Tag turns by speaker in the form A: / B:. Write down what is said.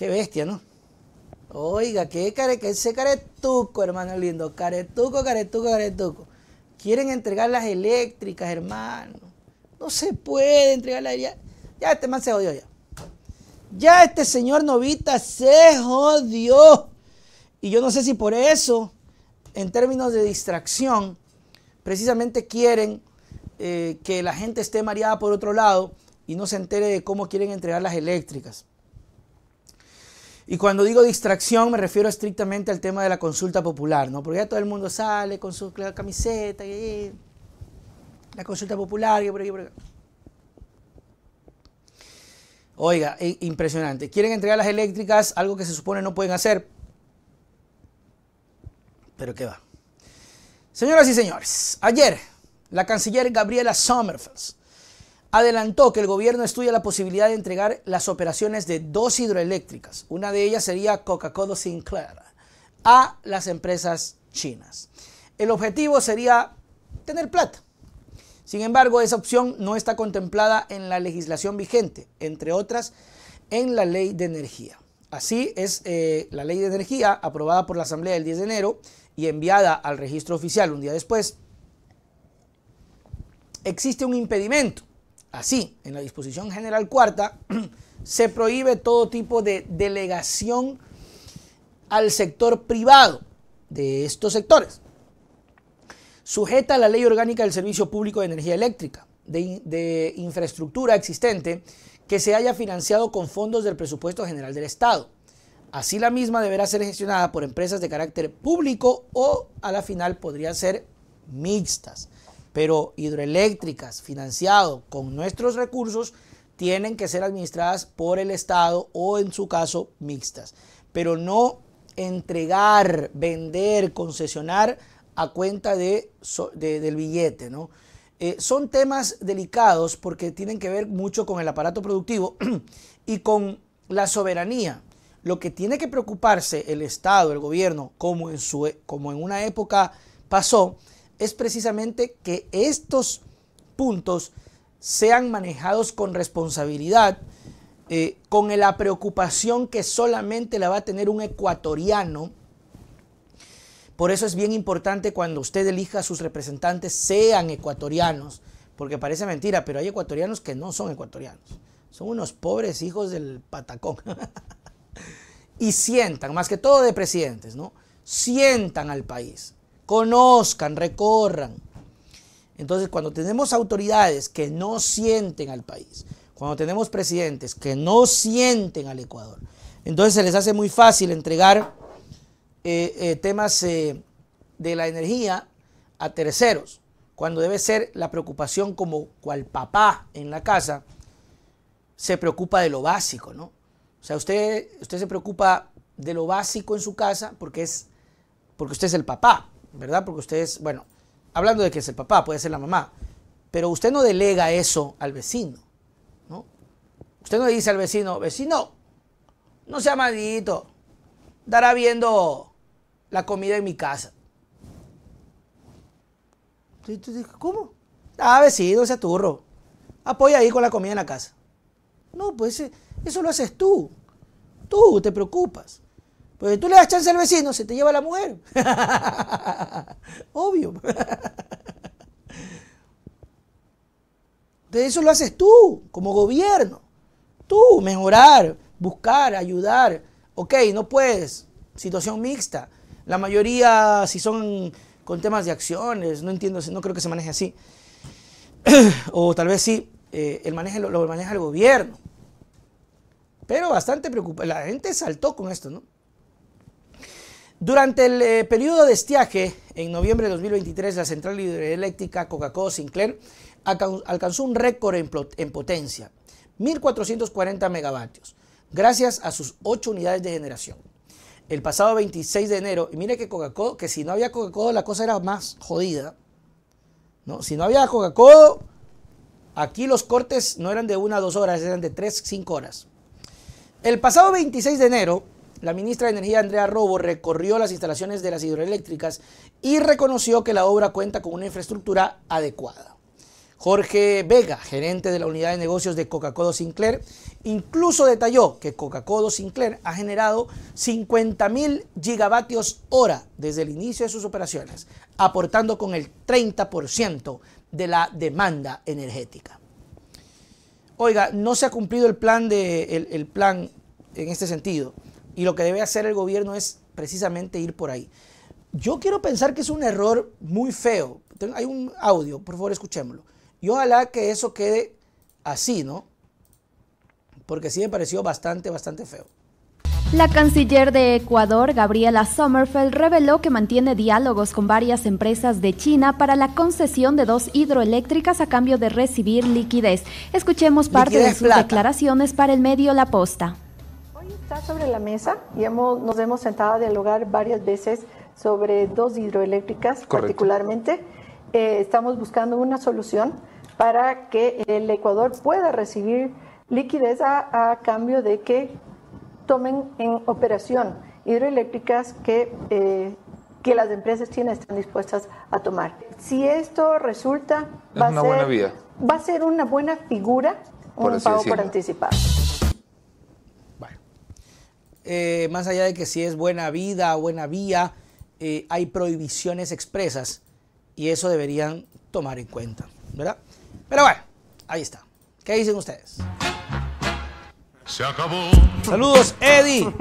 A: Qué bestia, ¿no? Oiga, qué care, que ese caretuco, hermano lindo. Caretuco, caretuco, caretuco. Quieren entregar las eléctricas, hermano. No se puede entregar la ya, ya este man se jodió ya. Ya este señor Novita se jodió. Y yo no sé si por eso, en términos de distracción, precisamente quieren eh, que la gente esté mareada por otro lado y no se entere de cómo quieren entregar las eléctricas. Y cuando digo distracción me refiero estrictamente al tema de la consulta popular, ¿no? Porque ya todo el mundo sale con su camiseta y la consulta popular y por aquí, por acá. Oiga, impresionante. Quieren entregar las eléctricas, algo que se supone no pueden hacer. Pero qué va. Señoras y señores, ayer la canciller Gabriela Sommerfeld adelantó que el gobierno estudia la posibilidad de entregar las operaciones de dos hidroeléctricas, una de ellas sería Coca-Cola Sinclair, a las empresas chinas. El objetivo sería tener plata. Sin embargo, esa opción no está contemplada en la legislación vigente, entre otras, en la ley de energía. Así es eh, la ley de energía aprobada por la Asamblea el 10 de enero y enviada al registro oficial un día después. Existe un impedimento así, en la disposición general cuarta, se prohíbe todo tipo de delegación al sector privado de estos sectores. Sujeta a la ley orgánica del Servicio Público de Energía Eléctrica, de, infraestructura existente, que se haya financiado con fondos del presupuesto general del Estado. Así la misma deberá ser gestionada por empresas de carácter público o a la final podrían ser mixtas pero hidroeléctricas financiado con nuestros recursos tienen que ser administradas por el Estado o en su caso mixtas, pero no entregar, vender, concesionar a cuenta de, del billete, ¿no? Eh, son temas delicados porque tienen que ver mucho con el aparato productivo y con la soberanía. Lo que tiene que preocuparse el Estado, el gobierno, como en, su, e, como en una época pasó, es precisamente que estos puntos sean manejados con responsabilidad, eh, con la preocupación que solamente la va a tener un ecuatoriano. Por eso es bien importante cuando usted elija a sus representantes sean ecuatorianos, porque parece mentira, pero hay ecuatorianos que no son ecuatorianos. Son unos pobres hijos del patacón. y sientan, más que todo de presidentes, ¿no? Sientan al país conozcan, recorran. Entonces, cuando tenemos autoridades que no sienten al país, cuando tenemos presidentes que no sienten al Ecuador, entonces se les hace muy fácil entregar eh, eh, temas eh, de la energía a terceros, cuando debe ser la preocupación como cual papá en la casa se preocupa de lo básico, ¿no? O sea, usted, usted se preocupa de lo básico en su casa porque es porque usted es el papá. ¿verdad? Porque es, bueno, hablando de que es el papá, puede ser la mamá, pero usted no delega eso al vecino, ¿no? Usted no le dice al vecino, vecino, no sea maldito, dará viendo la comida en mi casa. ¿Cómo? Ah, vecino, ese turro. Apoya ahí con la comida en la casa. No, pues eh, eso lo haces tú. Tú te preocupas. Pues tú le das chance al vecino, se te lleva la mujer. Obvio. Entonces eso lo haces tú, como gobierno. Tú, mejorar, buscar, ayudar. Ok, no puedes. Situación mixta. La mayoría, si son con temas de acciones, no entiendo, no creo que se maneje así. o tal vez sí, eh, el lo, maneja el gobierno. Pero bastante preocupado. La gente saltó con esto, ¿no? Durante el eh, periodo de estiaje, en noviembre de 2023, la central hidroeléctrica Coca-Cola Sinclair alcanzó un récord en, potencia, 1.440 megavatios, gracias a sus ocho unidades de generación. El pasado 26 de enero, y mire que Coca-Cola, que si no había Coca-Cola la cosa era más jodida, ¿no? Si no había Coca-Cola, aquí los cortes no eran de una a dos horas, eran de tres, cinco horas. El pasado 26 de enero, la ministra de Energía, Andrea Robo, recorrió las instalaciones de las hidroeléctricas y reconoció que la obra cuenta con una infraestructura adecuada. Jorge Vega, gerente de la unidad de negocios de Coca-Cola Sinclair, incluso detalló que Coca-Cola Sinclair ha generado 50.000 gigavatios hora desde el inicio de sus operaciones, aportando con el 30% de la demanda energética. Oiga, no se ha cumplido el plan, de, el plan en este sentido. Y lo que debe hacer el gobierno es precisamente ir por ahí. Yo quiero pensar que es un error muy feo. Hay un audio, por favor escuchémoslo. Y ojalá que eso quede así, ¿no? Porque sí me pareció bastante, bastante feo. La canciller de Ecuador, Gabriela Sommerfeld, reveló que mantiene diálogos con varias empresas de China para la concesión de dos hidroeléctricas a cambio de recibir liquidez. Escuchemos parte de sus declaraciones para el medio La Posta está sobre la mesa y hemos, nos hemos sentado a dialogar varias veces sobre dos hidroeléctricas particularmente. Eh, estamos buscando una solución para que el Ecuador pueda recibir liquidez a, cambio de que tomen en operación hidroeléctricas que, eh, que las empresas tienen están dispuestas a tomar. Si esto resulta, va, a ser, una buena figura, un pago por anticipado. Eh, más allá de que si es buena vida, buena vía, eh, hay prohibiciones expresas y eso deberían tomar en cuenta, ¿verdad? Pero bueno, ahí está. ¿Qué dicen ustedes? Saludos, Eddie.